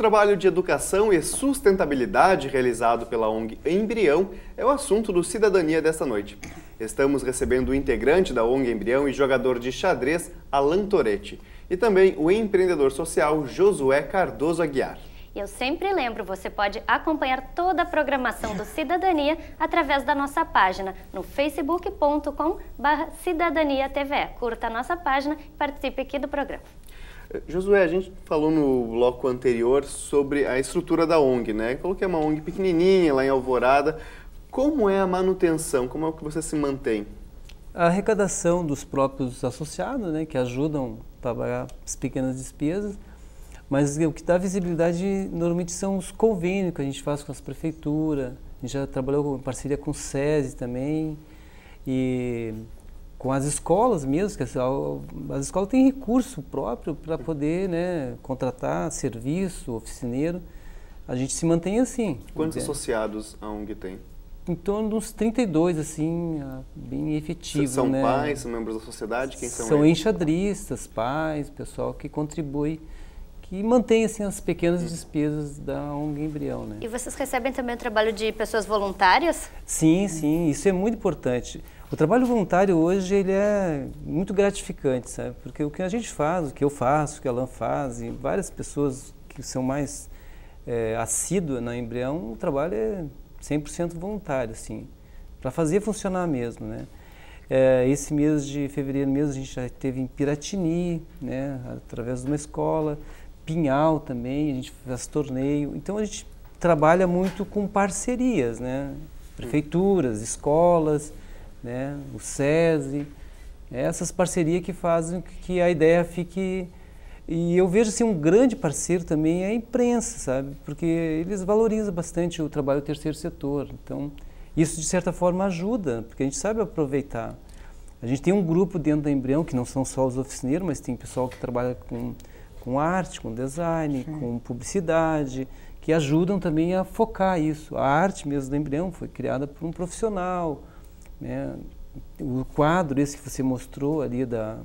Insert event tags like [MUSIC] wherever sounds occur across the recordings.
Trabalho de educação e sustentabilidade realizado pela ONG Embrião é o assunto do Cidadania desta noite. Estamos recebendo o integrante da ONG Embrião e jogador de xadrez, Alan Toretti, e também o empreendedor social Josué Cardoso Aguiar. E eu sempre lembro, você pode acompanhar toda a programação do Cidadania através da nossa página no facebook.com/cidadania.tv. Curta a nossa página e participe aqui do programa. Josué, a gente falou no bloco anterior sobre a estrutura da ONG, né? Falou que é uma ONG pequenininha lá em Alvorada. Como é a manutenção? Como é que você se mantém? A arrecadação dos próprios associados, né, que ajudam a pagar as pequenas despesas, mas o que dá visibilidade normalmente são os convênios que a gente faz com as prefeituras. A gente já trabalhou em parceria com o SESI também. E com as escolas mesmo, que as escolas têm recurso próprio para poder né, contratar serviço, oficineiro. A gente se mantém assim. Quantos é. associados a ONG tem? Em torno de uns 32, assim, bem efetivos. São né? pais, são membros da sociedade? Quem são São enxadristas, pais, pessoal que contribui, que mantém assim, as pequenas hum. despesas da ONG Embrião. Né? E vocês recebem também o trabalho de pessoas voluntárias? Sim, sim, isso é muito importante. O trabalho voluntário hoje ele é muito gratificante, sabe? Porque o que a gente faz, o que eu faço, o que a Alan faz, e várias pessoas que são mais é, assíduas na Embrião, o trabalho é 100% voluntário, assim, para fazer funcionar mesmo, né? É, esse mês de fevereiro mesmo a gente já teve em Piratini, né? Através de uma escola, Pinhal também, a gente faz torneio. Então a gente trabalha muito com parcerias, né? Prefeituras, escolas né, o SESI, é essas parcerias que fazem que a ideia fique. E eu vejo assim, um grande parceiro também é a imprensa, sabe? Porque eles valorizam bastante o trabalho do terceiro setor. Então, isso de certa forma ajuda, porque a gente sabe aproveitar. A gente tem um grupo dentro da Embrião, que não são só os oficineiros, mas tem pessoal que trabalha com, com arte, com design, Sim. com publicidade, que ajudam também a focar isso. A arte mesmo da Embrião foi criada por um profissional, né? O quadro esse que você mostrou ali da,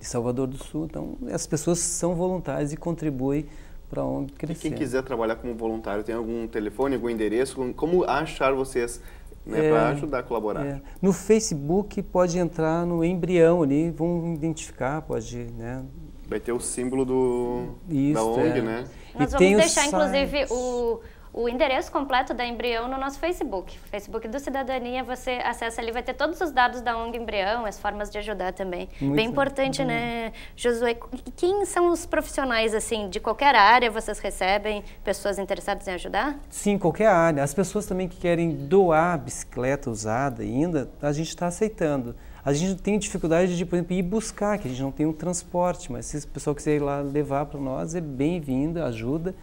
de Salvador do Sul, então as pessoas são voluntárias e contribuem para onde crescer. E quem quiser trabalhar como voluntário, tem algum telefone, algum endereço? Como achar vocês né, é, para ajudar a colaborar? É. No Facebook pode entrar no embrião ali, vão identificar, pode, né? Vai ter o símbolo do, Isso, da ONG, é. né? Nós e vamos deixar, o inclusive, o o endereço completo da Embrião no nosso Facebook. Facebook do Cidadania, você acessa ali, vai ter todos os dados da ONG Embrião, as formas de ajudar também. Muito Bem importante, bom. Uhum. né, Josué? Quem são os profissionais, assim, de qualquer área vocês recebem pessoas interessadas em ajudar? Sim, qualquer área. As pessoas também que querem doar bicicleta usada ainda, a gente está aceitando. A gente tem dificuldade de, por exemplo, ir buscar, que a gente não tem um transporte, mas se o pessoal quiser ir lá levar para nós, é bem-vindo, ajuda.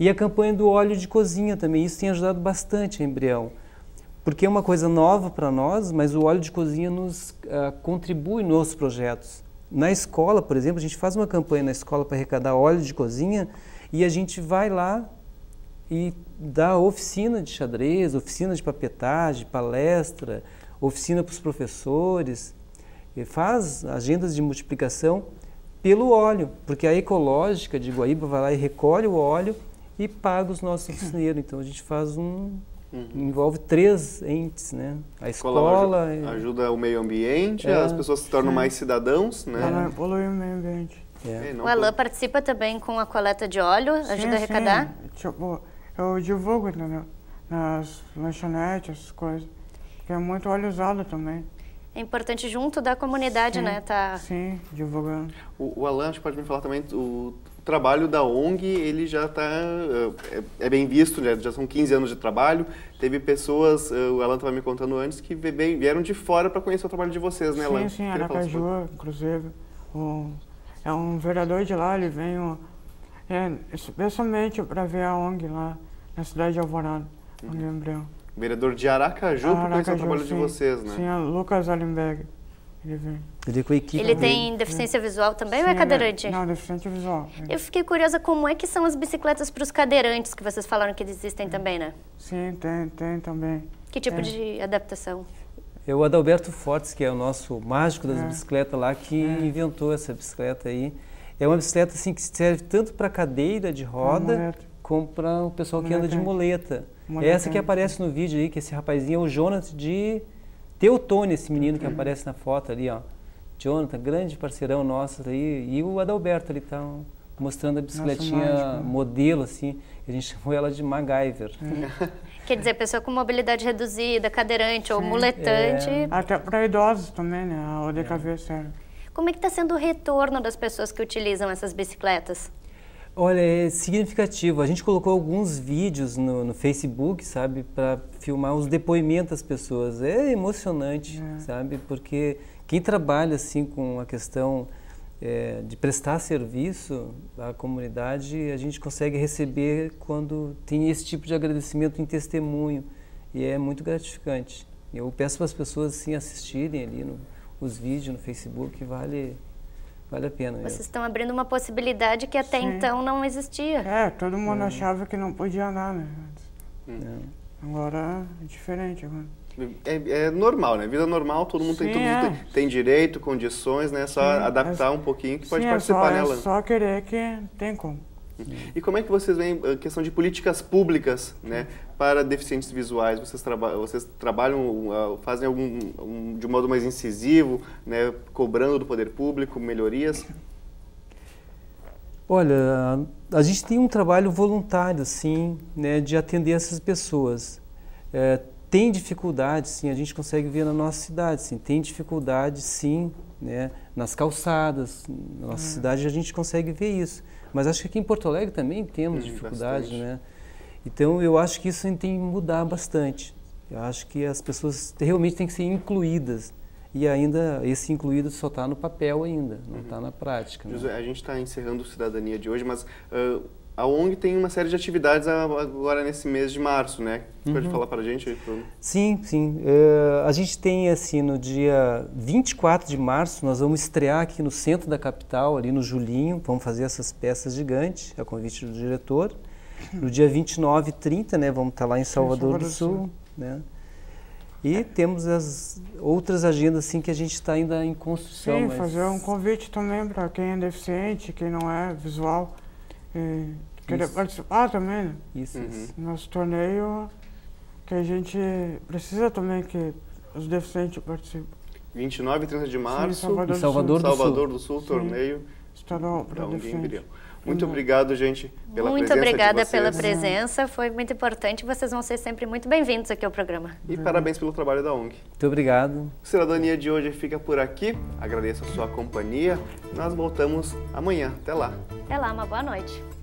E a campanha do óleo de cozinha também, isso tem ajudado bastante a Embrião, porque é uma coisa nova para nós, mas o óleo de cozinha nos uh, contribui nos projetos. Na escola, por exemplo, a gente faz uma campanha na escola para arrecadar óleo de cozinha e a gente vai lá e dá oficina de xadrez, oficina de papetagem, palestra, oficina para os professores, faz agendas de multiplicação pelo óleo, porque a ecológica de Guaíba vai lá e recolhe o óleo e paga os nossos oficineiros. [LAUGHS] Então a gente faz um. Uhum. Envolve três entes, né? A escola. escola ajuda, o meio ambiente, é... as pessoas se tornam é. mais cidadãos, né? polui o meio ambiente. É. O Alain participa também com a coleta de óleo, sim, ajuda a arrecadar? Sim. Tipo, eu divulgo entendeu? nas lanchonetes, coisas. Porque é muito óleo usado também é importante junto da comunidade, sim, né? Tá... Sim, divulgando. O, o Alan, acho que pode me falar também, o trabalho da ONG, ele já está, eh, é, é, bem visto, já, né? já, são 15 anos de trabalho, teve pessoas, eh, o Alan estava me contando antes, que vieram de fora para conhecer o trabalho de vocês, né, Alan? Sim, sim, Aracaju, inclusive, o, é um vereador de lá, ele veio é, especialmente para ver a ONG lá, na cidade de Alvorada, uhum. ONG Vereador de Aracaju, Aracaju por causa do trabalho sim, de vocês, né? Tinha é Lucas Allenberg. Ele vem. Ele, com a equipe ele tem né? deficiência visual também Sim, ou é, é. cadeirante? Ele, não, deficiente visual. Eu fiquei curiosa como é que são as bicicletas para os cadeirantes, que vocês falaram que existem também, né? Sim, tem, tem também. Que tipo é. de adaptação? É o Adalberto Fortes, que é o nosso mágico das é. bicicletas lá, que inventou essa bicicleta aí. É uma bicicleta assim, que serve tanto para cadeira de roda, como para o pessoal que anda de muleta. Uma Essa que aparece no vídeo aí, que esse rapazinho é o Jonas de Teutônia, esse menino que aparece na foto ali, ó. Jonathan, grande parceirão nosso aí, e o Adalberto ali tá mostrando a bicicletinha Nossa, modelo, assim, a gente [LAUGHS] chamou ela de MacGyver. É. [LAUGHS] Quer dizer, pessoa com mobilidade reduzida, cadeirante ou muletante. É. Até para idosos também, né? É. A ODKV é. serve. Como é que está sendo o retorno das pessoas que utilizam essas bicicletas? Olha, é significativo. A gente colocou alguns vídeos no, no Facebook, sabe, para filmar os depoimentos das pessoas. É emocionante, é. sabe, porque quem trabalha assim com a questão é, de prestar serviço à comunidade, a gente consegue receber quando tem esse tipo de agradecimento em testemunho e é muito gratificante. Eu peço para as pessoas assim assistirem ali no, os vídeos no Facebook, vale Vale a pena. Vocês estão abrindo uma possibilidade que até Sim. então não existia. É, todo mundo é. achava que não podia andar, né? Hum. Hum. Agora é diferente agora. É, é, normal, né? Vida normal, todo mundo, Sim, tem, todo é. mundo tem, tem, direito, condições, né? É só Sim, adaptar um pouquinho que pode é participar, só, né, É só querer que tem como. E como é que vocês veem a eh, questão de políticas públicas né, para deficientes visuais? Vocês, traba vocês trabalham, eh, fazem algum um, de um modo mais incisivo, né, cobrando do poder público melhorias? Olha, a gente tem um trabalho voluntário, sim, né, de atender essas pessoas. É, tem dificuldade, sim, a gente consegue ver na nossa cidade, sim, tem dificuldade, sim, né, nas calçadas, na nossa hum. cidade a gente consegue ver isso. Mas acho que aqui em Porto Alegre também temos Sim, dificuldades, né? Então eu acho que isso tem que mudar bastante. Eu acho que as pessoas realmente têm que ser incluídas e ainda esse incluído só está no papel ainda, não está uhum. Tá na prática. Né? José, a gente está encerrando o Cidadania de hoje, mas uh, a ONG tem uma série de atividades agora nesse mês de março, né? Uhum. Pode falar para a gente? Sim, sim. Uh, a gente tem, assim, no dia 24 de março, nós vamos estrear aqui no centro da capital, ali no Julinho, vamos fazer essas peças gigantes, a convite do diretor. No dia 29 e 30, né, vamos estar tá lá em Salvador, Salvador do Sul, Sul. né? E temos as outras agendas assim que a gente está ainda em construção. Sim, mas... fazer um convite também para quem é deficiente, quem não é visual, e é, querer isso. participar também. Né? Isso, uhum. isso. Nosso torneio que a gente precisa também que os deficientes participem. 29 e 30 de março, Sim, Salvador em Salvador, do Sul, do Sul. do Sul, Sul torneio estadual para deficientes. Muito uhum. obrigado, gente, pela muito presença. Muito obrigada pela presença, foi muito importante. Vocês vão ser sempre muito bem-vindos aqui ao programa. E uhum. parabéns pelo trabalho da ONG. Muito obrigado. O Cidadania de hoje fica por aqui. Agradeço a sua companhia. Nós voltamos amanhã. Até lá. Até lá, uma boa noite.